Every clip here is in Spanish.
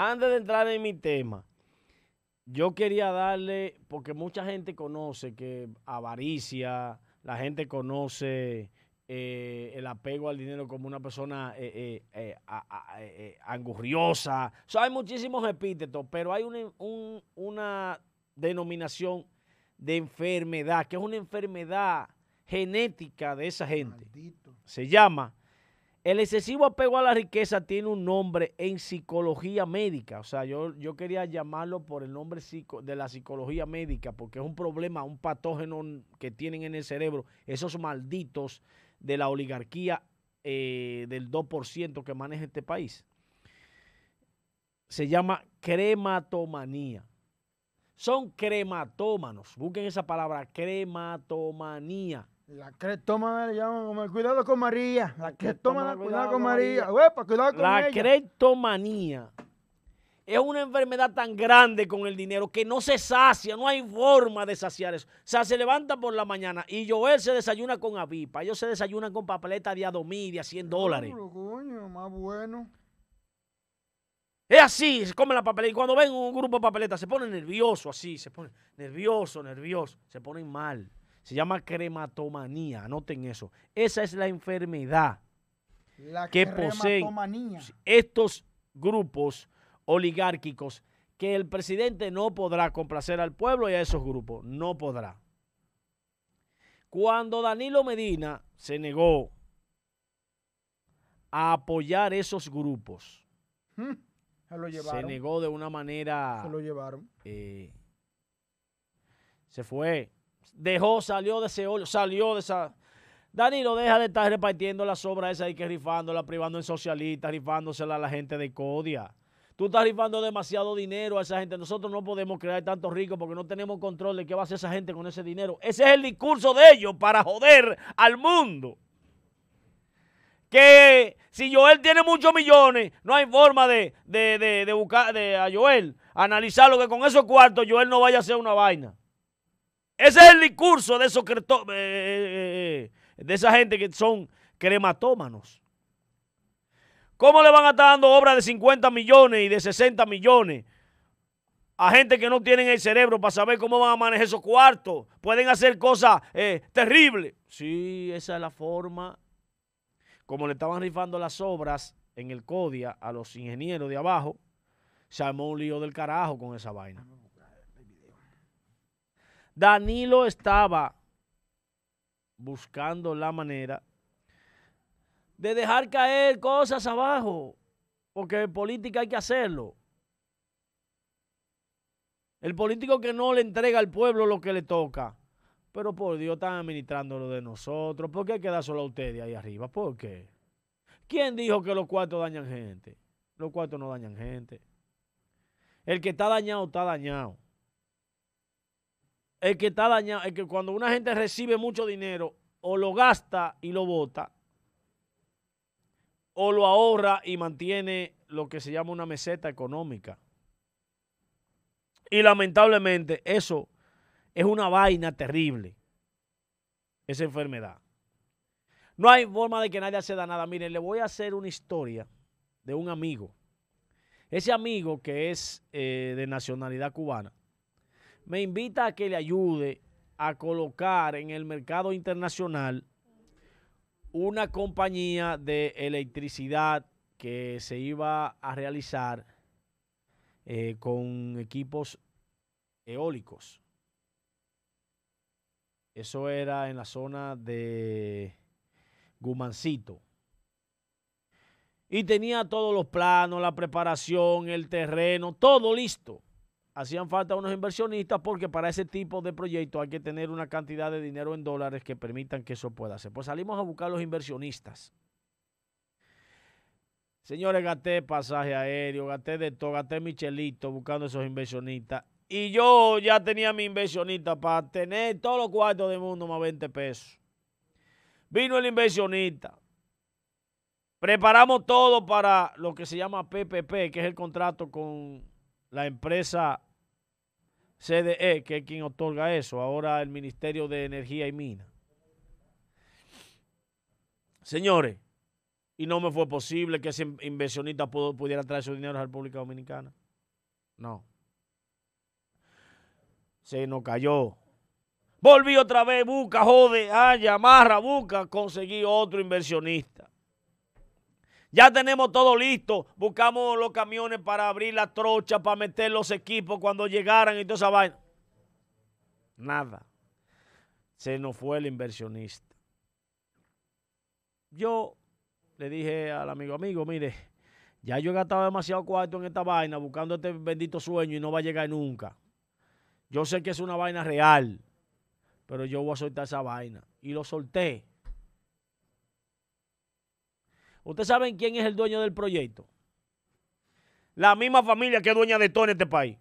antes de entrar en mi tema, yo quería darle, porque mucha gente conoce que avaricia, la gente conoce eh, el apego al dinero como una persona eh, eh, eh angurriosa. hay muchísimos epítetos, pero hay una, denominación de enfermedad, que es una enfermedad genética de esa gente. Se llama el excesivo apego a la riqueza tiene un nombre en psicología médica. O sea, yo, yo quería llamarlo por el nombre de la psicología médica, porque es un problema, un patógeno que tienen en el cerebro esos malditos de la oligarquía eh, del 2% que maneja este país. Se llama crematomanía. Son crematómanos. Busquen esa palabra, crematomanía la cretomanía cuidado con María. creptomanía es una enfermedad tan grande con el dinero que no se sacia, no hay forma de saciar eso. O sea, se levanta por la mañana y Joel se desayuna con avipa, ellos se desayunan con papeleta de adomí de a 100 dólares. más bueno. Es así, se come la papeleta. Y cuando ven un grupo de papeletas, se pone nervioso así, se pone nervioso, nervioso, se ponen mal. Se llama crematomanía, anoten eso. Esa es la enfermedad que poseen estos grupos oligárquicos que el presidente no podrá complacer al pueblo y a esos grupos, no podrá. Cuando Danilo Medina se negó a apoyar esos grupos, hmm, se, negó de una manera... Se lo llevaron. Eh, se fue dejó, salió de ese hoyo, salió de esa... Danilo, deja de estar repartiendo La obras esa y que rifándola, privando en socialistas, rifándosela a la gente de Codia. Tú estás rifando demasiado dinero a esa gente. Nosotros no podemos crear tantos ricos porque no tenemos control de qué va a hacer esa gente con ese dinero. Ese es el discurso de ellos para joder al mundo. Que si Joel tiene muchos millones, no hay forma de, de, de, buscar a Joel, Analizarlo, que con esos cuartos Joel no vaya a ser una vaina. Ese es el discurso de esos eh, eh, eh, de esa gente que son crematómanos. ¿Cómo le van a estar dando obras de 50 millones y de 60 millones a gente que no tienen el cerebro para saber cómo van a manejar esos cuartos? Pueden hacer cosas terribles. Sí, esa es la forma. Como le estaban rifando las obras en el CODIA a los ingenieros de abajo, se armó un lío del carajo con esa vaina. Danilo estaba buscando la manera de dejar caer cosas abajo, porque en política hay que hacerlo. El político que no le entrega al pueblo lo que le toca. Pero por Dios, están administrando lo de nosotros. ¿Por qué queda solo a ustedes ahí arriba? ¿Por qué? ¿Quién dijo que los cuartos dañan gente? Los cuartos no dañan gente. El que está dañado, está dañado el que está dañado, es que cuando una gente recibe mucho dinero, o lo gasta y lo bota, o lo ahorra y mantiene lo que se llama una meseta económica. Y lamentablemente eso es una vaina terrible, esa enfermedad. No hay forma de que nadie se da nada. Miren, le voy a hacer una historia de un amigo. Ese amigo que es eh, de nacionalidad cubana, me invita a que le ayude a colocar en el mercado internacional una compañía de electricidad que se iba a realizar eh, con equipos eólicos. Eso era en la zona de Gumancito. Y tenía todos los planos, la preparación, el terreno, todo listo hacían falta unos inversionistas porque para ese tipo de proyectos hay que tener una cantidad de dinero en dólares que permitan que eso pueda hacer. Pues salimos a buscar los inversionistas. Señores, gasté pasaje aéreo, gasté de todo, gasté Michelito buscando esos inversionistas. Y yo ya tenía mi inversionista para tener todos los cuartos del mundo más 20 pesos. Vino el inversionista. Preparamos todo para lo que se llama PPP, que es el contrato con la empresa CDE, que es quien otorga eso, ahora el Ministerio de Energía y Minas. Señores, y no me fue posible que ese inversionista pudiera traer su dinero a la República Dominicana. No. Se nos cayó. Volví otra vez, busca, jode, haya, ah, amarra, busca, conseguí otro inversionista. Ya tenemos todo listo. Buscamos los camiones para abrir la trocha, para meter los equipos cuando llegaran y toda esa vaina. Nada. Se nos fue el inversionista. Yo le dije al amigo, amigo, mire, ya yo he gastado demasiado cuarto en esta vaina buscando este bendito sueño y no va a llegar nunca. Yo sé que es una vaina real, pero yo voy a soltar esa vaina. Y lo solté. ¿Ustedes saben quién es el dueño del proyecto? La misma familia que es dueña de todo en este país.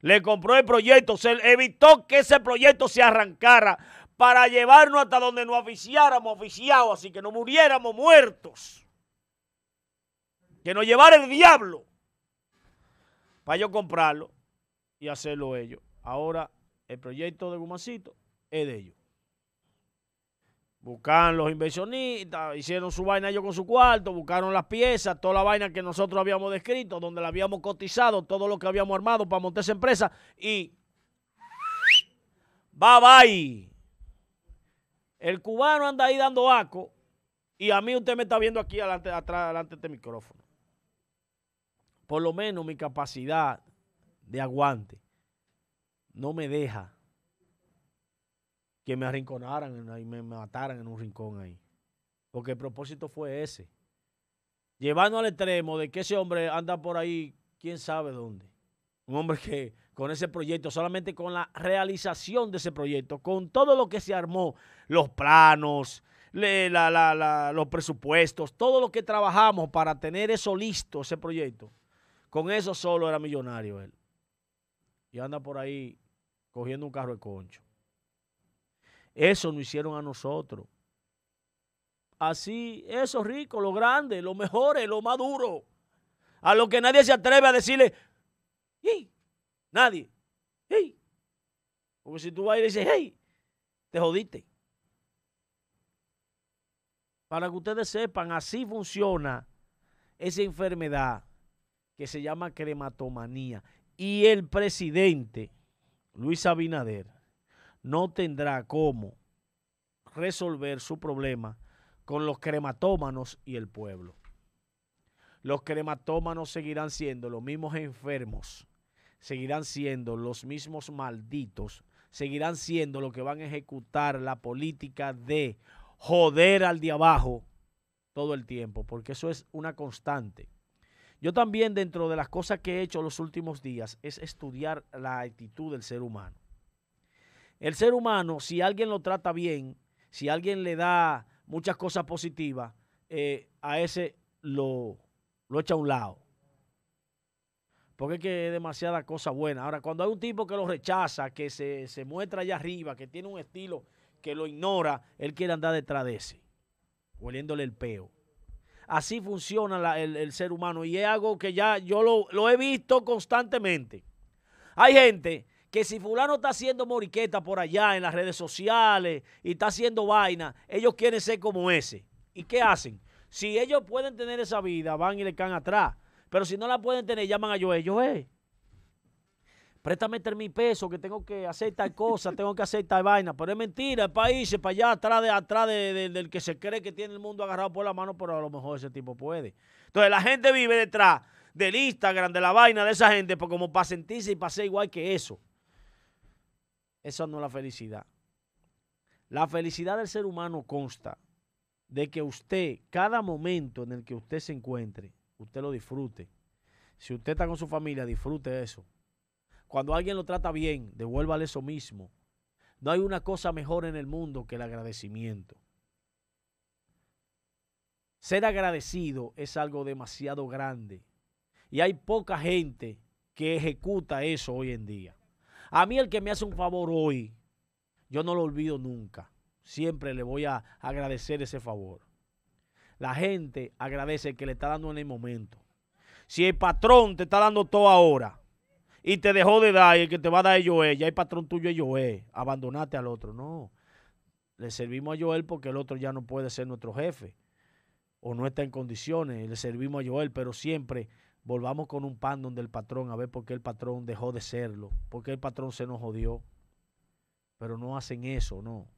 Le compró el proyecto, se evitó que ese proyecto se arrancara para llevarnos hasta donde nos oficiáramos, oficiados, así que no muriéramos muertos. Que nos llevara el diablo para yo comprarlo y hacerlo ellos. Ahora el proyecto de Gumacito es de ellos. Buscaron los inversionistas, hicieron su vaina ellos con su cuarto, buscaron las piezas, toda la vaina que nosotros habíamos descrito, donde la habíamos cotizado, todo lo que habíamos armado para montar esa empresa y va bye. El cubano anda ahí dando aco y a mí usted me está viendo aquí adelante, atrás, adelante este micrófono. Por lo menos mi capacidad de aguante no me deja que me arrinconaran y me mataran en un rincón ahí. Porque el propósito fue ese. Llevando al extremo de que ese hombre anda por ahí, quién sabe dónde. Un hombre que con ese proyecto, solamente con la realización de ese proyecto, con todo lo que se armó, los planos, los presupuestos, todo lo que trabajamos para tener eso listo, ese proyecto, con eso solo era millonario él. Y anda por ahí cogiendo un carro de concho. Eso nos hicieron a nosotros. Así, esos ricos, los grandes, los mejores, los más a lo que nadie se atreve a decirle, y Nadie. ¡Hey! Porque si tú vas y dices, ¡Hey! Te jodiste. Para que ustedes sepan, así funciona esa enfermedad que se llama crematomanía. Y el presidente, Luis Abinader, no tendrá cómo resolver su problema con los crematómanos y el pueblo. Los crematómanos seguirán siendo los mismos enfermos, seguirán siendo los mismos malditos, seguirán siendo los que van a ejecutar la política de joder al de abajo todo el tiempo, porque eso es una constante. Yo también dentro de las cosas que he hecho los últimos días es estudiar la actitud del ser humano. El ser humano, si alguien lo trata bien, si alguien le da muchas cosas positivas, eh, a ese lo, lo echa a un lado. Porque es que es demasiada cosa buena. Ahora, cuando hay un tipo que lo rechaza, que se, muestra allá arriba, que tiene un estilo que lo ignora, él quiere andar detrás de ese, hueliéndole el peo. Así funciona el, ser humano y es algo que ya yo lo, lo he visto constantemente. Hay gente que si fulano está haciendo moriqueta por allá en las redes sociales y está haciendo vaina, ellos quieren ser como ese. ¿Y qué hacen? Si ellos pueden tener esa vida, van y le caen atrás. Pero si no la pueden tener, llaman a Yo eh, préstame meter mi peso que tengo que hacer tal cosa, tengo que hacer tal vaina. Pero es mentira, el país para allá atrás, de, atrás del que se cree que tiene el mundo agarrado por la mano, pero a lo mejor ese tipo puede. Entonces la gente vive detrás del Instagram, de la vaina de esa gente, pues como para sentirse y para ser igual que eso. Esa no es la felicidad. La felicidad del ser humano consta de que usted, cada momento en el que usted se encuentre, usted lo disfrute. Si usted está con su familia, disfrute eso. Cuando alguien lo trata bien, devuélvale eso mismo. No hay una cosa mejor en el mundo que el agradecimiento. Ser agradecido es algo demasiado grande y hay poca gente que ejecuta eso hoy en día. A mí el que me hace un favor hoy, yo no lo olvido nunca. Siempre le voy a agradecer ese favor. La gente agradece el que le está dando en el momento. Si el patrón te está dando todo ahora y te dejó de dar y el que te va a dar es Joel, ya el patrón tuyo es Joel, abandonate al otro. No, le servimos a Joel porque el otro ya no puede ser nuestro jefe o no está en condiciones, le servimos a Joel, pero siempre volvamos con un pan donde el patrón, a ver por qué el patrón dejó de serlo, por qué el patrón se nos jodió. Pero no hacen eso, no.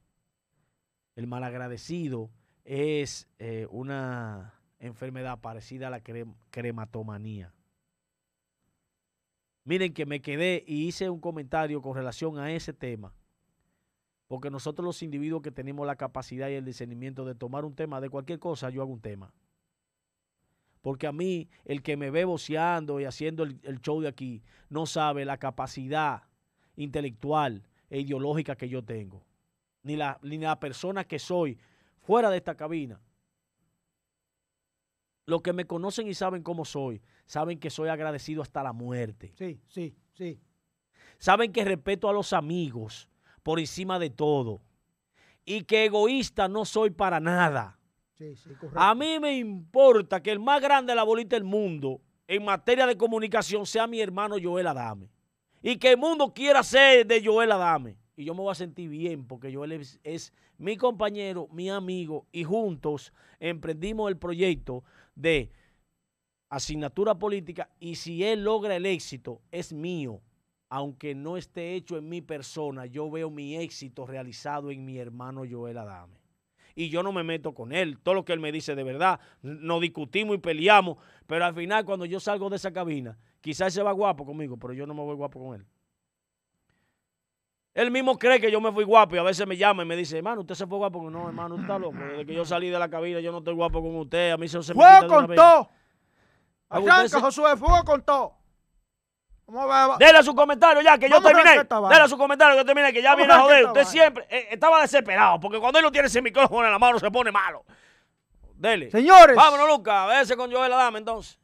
El malagradecido es eh, una enfermedad parecida a la crematomanía. Miren que me quedé y hice un comentario con relación a ese tema, porque nosotros los individuos que tenemos la capacidad y el discernimiento de tomar un tema de cualquier cosa, yo hago un tema porque a mí el que me ve voceando y haciendo el, show de aquí no sabe la capacidad intelectual e ideológica que yo tengo, ni la, ni la persona que soy fuera de esta cabina. Los que me conocen y saben cómo soy, saben que soy agradecido hasta la muerte. Sí, sí, sí. Saben que respeto a los amigos por encima de todo y que egoísta no soy para nada a mí me importa que el más grande de la bolita del mundo en materia de comunicación sea mi hermano Joel Adame. Y que el mundo quiera ser de Joel Adame. Y yo me voy a sentir bien porque Joel es, es mi compañero, mi amigo. Y juntos emprendimos el proyecto de asignatura política. Y si él logra el éxito, es mío aunque no esté hecho en mi persona, yo veo mi éxito realizado en mi hermano Joel Adame y yo no me meto con él. Todo lo que él me dice de verdad, nos discutimos y peleamos, pero al final cuando yo salgo de esa cabina, quizás se va guapo conmigo, pero yo no me voy guapo con él. Él mismo cree que yo me fui guapo y a veces me llama y me dice, hermano, usted se fue guapo. No, hermano, usted está loco. Desde que yo salí de la cabina, yo no estoy guapo con usted. A mí se, me con todo! Arranca, Josué, fuego con todo. Dele su comentario ya, que yo terminé. Dele su comentario que yo terminé, que ya viene a joder. Usted siempre eh, estaba desesperado, porque cuando él no tiene ese micrófono en la mano se pone malo. Dele. Señores. Vámonos, Lucas. A con Joel dama entonces.